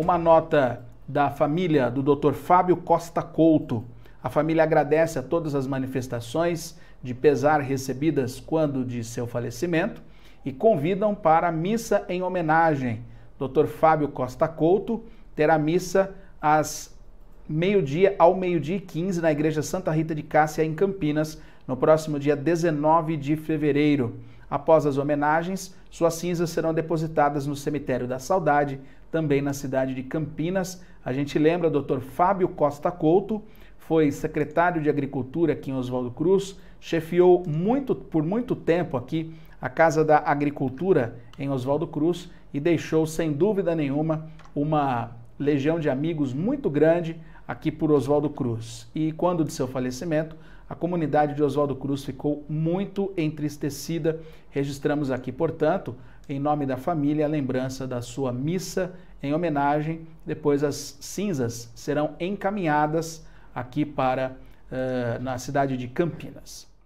Uma nota da família do Dr. Fábio Costa Couto. A família agradece a todas as manifestações de pesar recebidas quando de seu falecimento e convidam para a missa em homenagem. Dr. Fábio Costa Couto terá missa às meio-dia ao meio-dia e 15 na Igreja Santa Rita de Cássia, em Campinas, no próximo dia 19 de fevereiro. Após as homenagens, suas cinzas serão depositadas no Cemitério da Saudade, também na cidade de Campinas. A gente lembra o Dr. Fábio Costa Couto, foi secretário de Agricultura aqui em Oswaldo Cruz, chefiou muito, por muito tempo aqui a Casa da Agricultura em Oswaldo Cruz e deixou, sem dúvida nenhuma, uma legião de amigos muito grande aqui por Oswaldo Cruz. E quando de seu falecimento, a comunidade de Oswaldo Cruz ficou muito entristecida. Registramos aqui, portanto, em nome da família, a lembrança da sua missa em homenagem. Depois as cinzas serão encaminhadas aqui para uh, na cidade de Campinas.